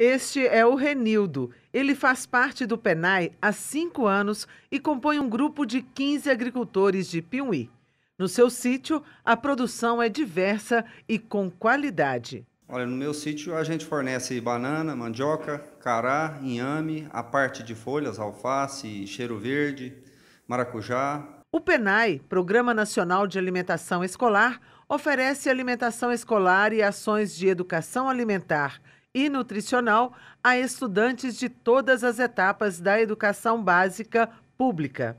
Este é o Renildo. Ele faz parte do PENAI há cinco anos e compõe um grupo de 15 agricultores de Piuí. No seu sítio, a produção é diversa e com qualidade. Olha, no meu sítio a gente fornece banana, mandioca, cará, inhame, a parte de folhas, alface, cheiro verde, maracujá. O PENAI, Programa Nacional de Alimentação Escolar, oferece alimentação escolar e ações de educação alimentar – e nutricional a estudantes de todas as etapas da educação básica pública.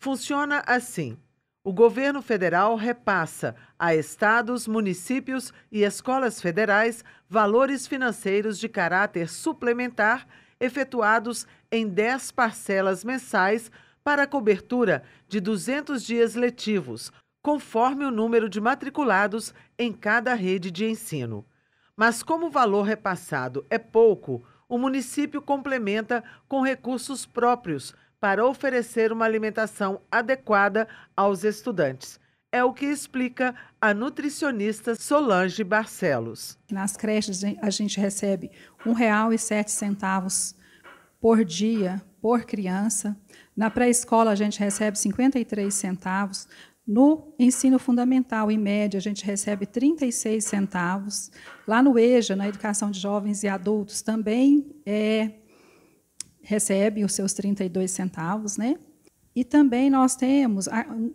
Funciona assim: o governo federal repassa a estados, municípios e escolas federais valores financeiros de caráter suplementar efetuados em 10 parcelas mensais para a cobertura de 200 dias letivos, conforme o número de matriculados em cada rede de ensino. Mas como o valor repassado é pouco, o município complementa com recursos próprios para oferecer uma alimentação adequada aos estudantes. É o que explica a nutricionista Solange Barcelos. Nas creches a gente recebe R$ 1,07 por dia por criança. Na pré-escola a gente recebe 53 centavos, no ensino fundamental, em média, a gente recebe 36 centavos. Lá no EJA, na educação de jovens e adultos, também é, recebe os seus 32 centavos. Né? E também nós temos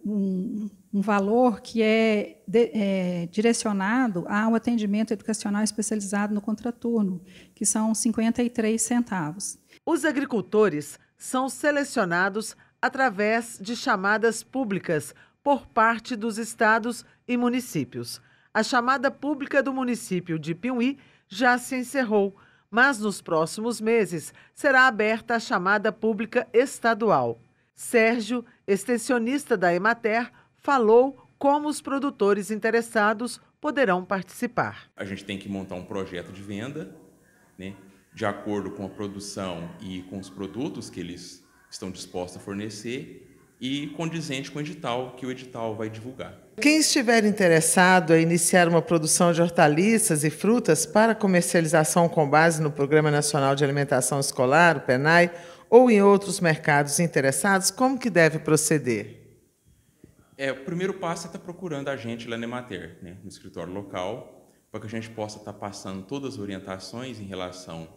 um, um valor que é, de, é, direcionado ao atendimento educacional especializado no contraturno, que são 53 centavos. Os agricultores são selecionados através de chamadas públicas por parte dos estados e municípios. A chamada pública do município de Piuí já se encerrou, mas nos próximos meses será aberta a chamada pública estadual. Sérgio, extensionista da Emater, falou como os produtores interessados poderão participar. A gente tem que montar um projeto de venda, né, de acordo com a produção e com os produtos que eles estão dispostos a fornecer e condizente com o edital que o edital vai divulgar. Quem estiver interessado em iniciar uma produção de hortaliças e frutas para comercialização com base no Programa Nacional de Alimentação Escolar, o PENAI, ou em outros mercados interessados, como que deve proceder? É, o primeiro passo é estar tá procurando a gente lá na Emater, né, no escritório local, para que a gente possa estar tá passando todas as orientações em relação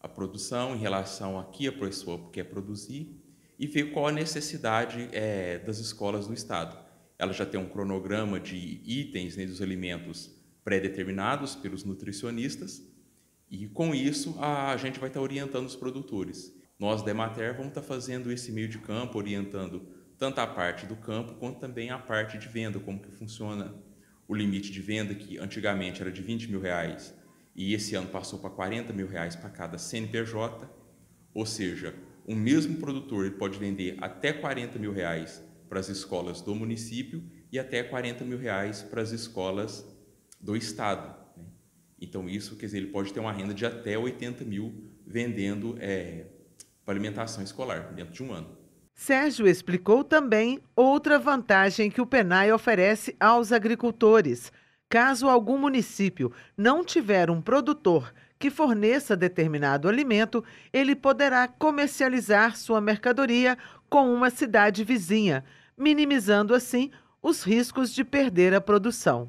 à produção, em relação a que a pessoa quer produzir e ver qual a necessidade é, das escolas do Estado. Ela já tem um cronograma de itens né, dos alimentos pré-determinados pelos nutricionistas e, com isso, a gente vai estar tá orientando os produtores. Nós, da Emater, vamos estar tá fazendo esse meio de campo, orientando tanto a parte do campo quanto também a parte de venda, como que funciona o limite de venda, que antigamente era de 20 mil reais e esse ano passou para 40 mil reais para cada CNPJ, ou seja, o mesmo produtor pode vender até 40 mil reais para as escolas do município e até 40 mil reais para as escolas do estado. Né? Então isso, quer dizer, ele pode ter uma renda de até 80 mil vendendo é, para alimentação escolar dentro de um ano. Sérgio explicou também outra vantagem que o PENAI oferece aos agricultores – Caso algum município não tiver um produtor que forneça determinado alimento, ele poderá comercializar sua mercadoria com uma cidade vizinha, minimizando assim os riscos de perder a produção.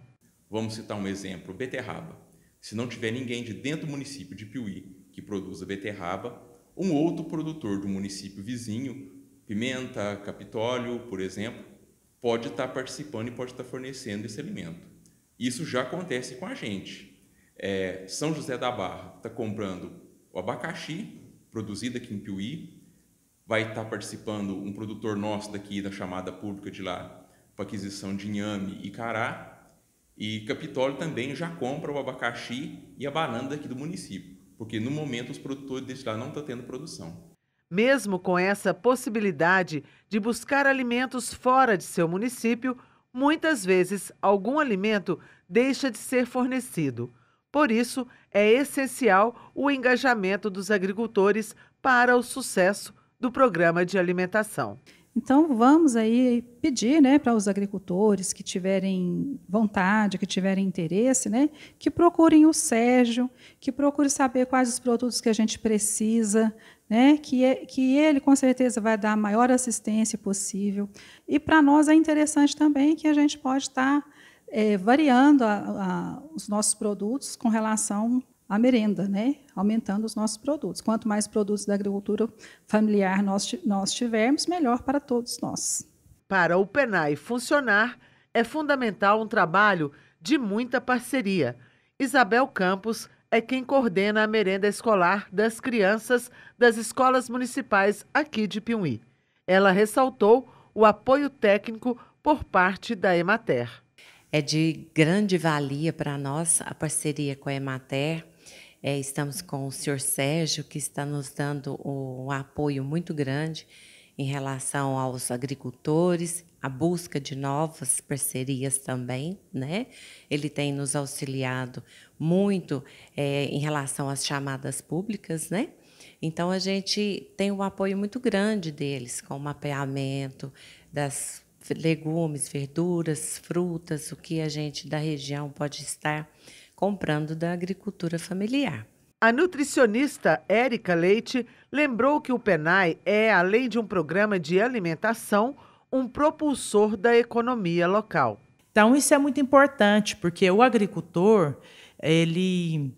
Vamos citar um exemplo: beterraba. Se não tiver ninguém de dentro do município de Piuí que produza beterraba, um outro produtor do município vizinho, Pimenta, Capitólio, por exemplo, pode estar participando e pode estar fornecendo esse alimento. Isso já acontece com a gente. É, São José da Barra está comprando o abacaxi produzido aqui em Piuí, vai estar tá participando um produtor nosso daqui da chamada pública de lá para aquisição de inhame e cará, e Capitólio também já compra o abacaxi e a banana aqui do município, porque no momento os produtores desse lá não estão tá tendo produção. Mesmo com essa possibilidade de buscar alimentos fora de seu município, muitas vezes algum alimento deixa de ser fornecido. Por isso, é essencial o engajamento dos agricultores para o sucesso do programa de alimentação. Então, vamos aí pedir né, para os agricultores que tiverem vontade, que tiverem interesse, né, que procurem o Sérgio, que procurem saber quais os produtos que a gente precisa, né, que, é, que ele com certeza vai dar a maior assistência possível. E para nós é interessante também que a gente pode tá, estar eh, é, variando a, a, os nossos produtos com relação a merenda, né? aumentando os nossos produtos. Quanto mais produtos da agricultura familiar nós, nós tivermos, melhor para todos nós. Para o PENAI funcionar, é fundamental um trabalho de muita parceria. Isabel Campos é quem coordena a merenda escolar das crianças das escolas municipais aqui de Piuí. Ela ressaltou o apoio técnico por parte da Emater. É de grande valia para nós a parceria com a Emater, é, estamos com o senhor Sérgio, que está nos dando um apoio muito grande em relação aos agricultores, a busca de novas parcerias também, né? Ele tem nos auxiliado muito é, em relação às chamadas públicas, né? Então a gente tem um apoio muito grande deles com o mapeamento das legumes, verduras, frutas, o que a gente da região pode estar comprando da agricultura familiar. A nutricionista Érica Leite lembrou que o PENAI é, além de um programa de alimentação, um propulsor da economia local. Então isso é muito importante, porque o agricultor, ele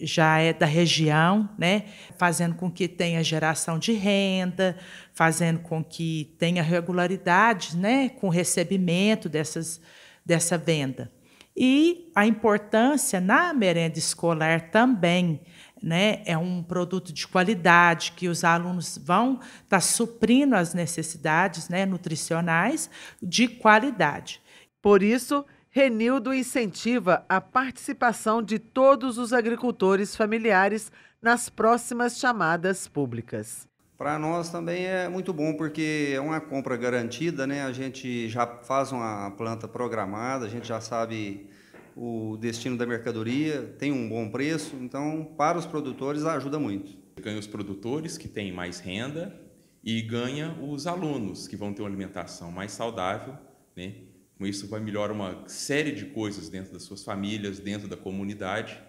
já é da região, né? fazendo com que tenha geração de renda, fazendo com que tenha regularidade né? com o recebimento dessas, dessa venda. E a importância na merenda escolar também. Né? É um produto de qualidade que os alunos vão estar tá suprindo as necessidades né, nutricionais de qualidade. Por isso, Renildo incentiva a participação de todos os agricultores familiares nas próximas chamadas públicas. Para nós também é muito bom, porque é uma compra garantida, né? A gente já faz uma planta programada, a gente já sabe o destino da mercadoria, tem um bom preço, então para os produtores ajuda muito. Ganha os produtores que têm mais renda e ganha os alunos que vão ter uma alimentação mais saudável, né? Com isso vai melhorar uma série de coisas dentro das suas famílias, dentro da comunidade.